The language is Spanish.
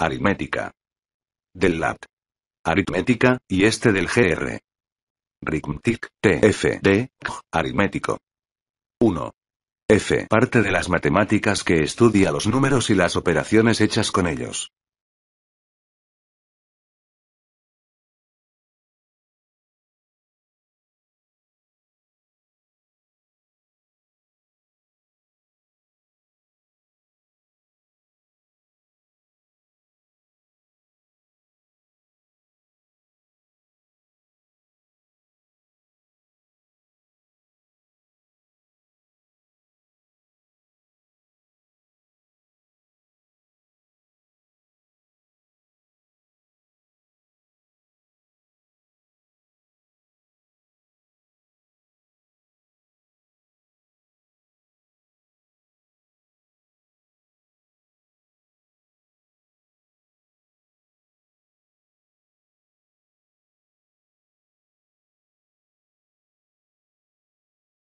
Aritmética. Del lat. Aritmética, y este del GR. D. TFD, aritmético. 1. F. Parte de las matemáticas que estudia los números y las operaciones hechas con ellos.